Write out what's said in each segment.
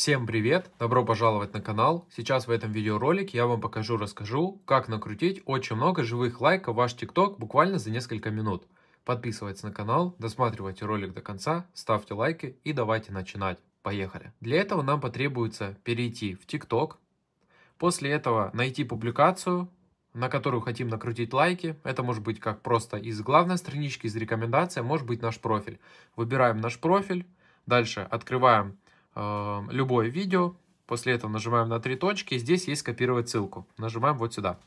Всем привет! Добро пожаловать на канал! Сейчас в этом видеоролике я вам покажу, расскажу, как накрутить очень много живых лайков в ваш ТикТок буквально за несколько минут. Подписывайтесь на канал, досматривайте ролик до конца, ставьте лайки и давайте начинать. Поехали! Для этого нам потребуется перейти в ТикТок, после этого найти публикацию, на которую хотим накрутить лайки. Это может быть как просто из главной странички, из рекомендации, может быть наш профиль. Выбираем наш профиль, дальше открываем Эм, любое видео. После этого нажимаем на три точки. Здесь есть копировать ссылку». Нажимаем вот сюда.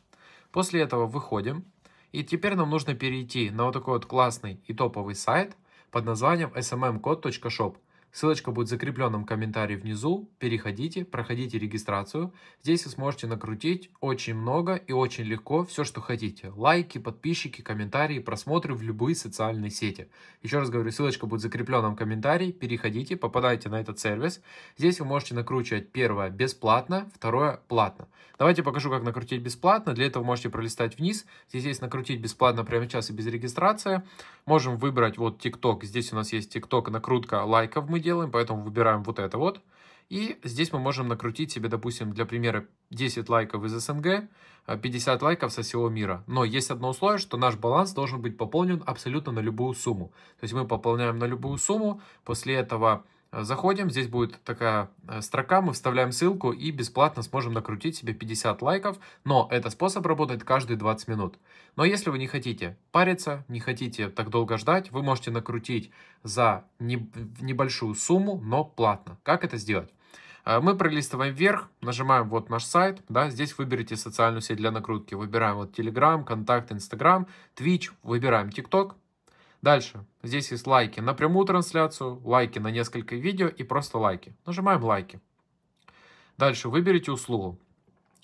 После этого выходим. И теперь нам нужно перейти на вот такой вот классный и топовый сайт под названием smmcode.shop. Ссылочка будет в закрепленном комментарии внизу. Переходите, проходите регистрацию. Здесь вы сможете накрутить очень много и очень легко все, что хотите. Лайки, подписчики, комментарии, просмотры в любые социальные сети. Еще раз говорю, ссылочка будет в закрепленном комментарии. Переходите, попадайте на этот сервис. Здесь вы можете накручивать первое бесплатно, второе платно. Давайте покажу, как накрутить бесплатно. Для этого можете пролистать вниз. Здесь есть накрутить бесплатно прямо сейчас и без регистрации. Можем выбрать вот TikTok. Здесь у нас есть TikTok накрутка лайков мы делаем, поэтому выбираем вот это вот. И здесь мы можем накрутить себе, допустим, для примера 10 лайков из СНГ, 50 э, лайков со всего мира. Но есть одно условие, что наш баланс должен быть пополнен абсолютно на любую сумму. То есть мы пополняем на любую сумму, после этого Заходим, здесь будет такая э, строка, мы вставляем ссылку и бесплатно сможем накрутить себе 50 лайков, но это способ работает каждые 20 минут. Но если вы не хотите париться, не хотите так долго ждать, вы можете накрутить за небольшую сумму, но платно. Как это сделать? Э, мы пролистываем вверх, нажимаем вот наш сайт, да, здесь выберите социальную сеть для накрутки, выбираем вот Telegram, Контакт, Instagram, Twitch, выбираем TikTok, Дальше. Здесь есть лайки на прямую трансляцию, лайки на несколько видео и просто лайки. Нажимаем лайки. Дальше выберите услугу.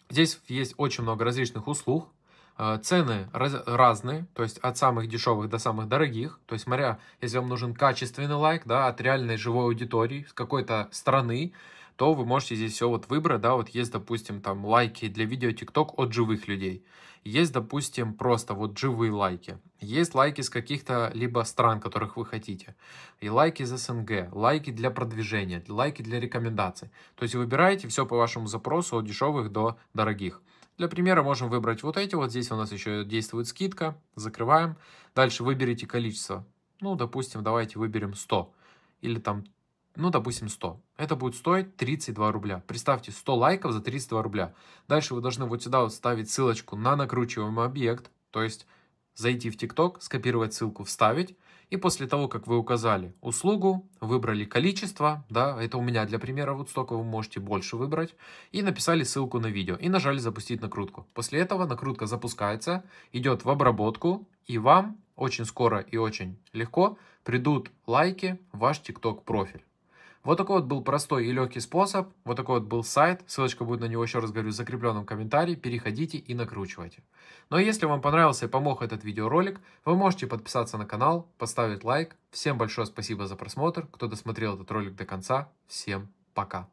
Здесь есть очень много различных услуг. Э, цены раз, разные, то есть от самых дешевых до самых дорогих. То есть, смотря, если вам нужен качественный лайк, да, от реальной живой аудитории, с какой-то страны, то вы можете здесь все вот выбрать, да, вот есть, допустим, там лайки для видео TikTok от живых людей, есть, допустим, просто вот живые лайки, есть лайки с каких-то либо стран, которых вы хотите, и лайки из СНГ, лайки для продвижения, лайки для рекомендаций. То есть выбираете все по вашему запросу от дешевых до дорогих. Для примера можем выбрать вот эти, вот здесь у нас еще действует скидка, закрываем. Дальше выберите количество, ну, допустим, давайте выберем 100 или там ну, допустим, 100. Это будет стоить 32 рубля. Представьте, 100 лайков за 32 рубля. Дальше вы должны вот сюда вот ставить ссылочку на накручиваемый объект, то есть зайти в TikTok, скопировать ссылку, вставить, и после того, как вы указали услугу, выбрали количество, да, это у меня для примера вот столько вы можете больше выбрать, и написали ссылку на видео, и нажали «Запустить накрутку». После этого накрутка запускается, идет в обработку, и вам очень скоро и очень легко придут лайки в ваш TikTok профиль. Вот такой вот был простой и легкий способ, вот такой вот был сайт, ссылочка будет на него, еще раз говорю, в закрепленном комментарии, переходите и накручивайте. Ну а если вам понравился и помог этот видеоролик, вы можете подписаться на канал, поставить лайк. Всем большое спасибо за просмотр, кто досмотрел этот ролик до конца, всем пока.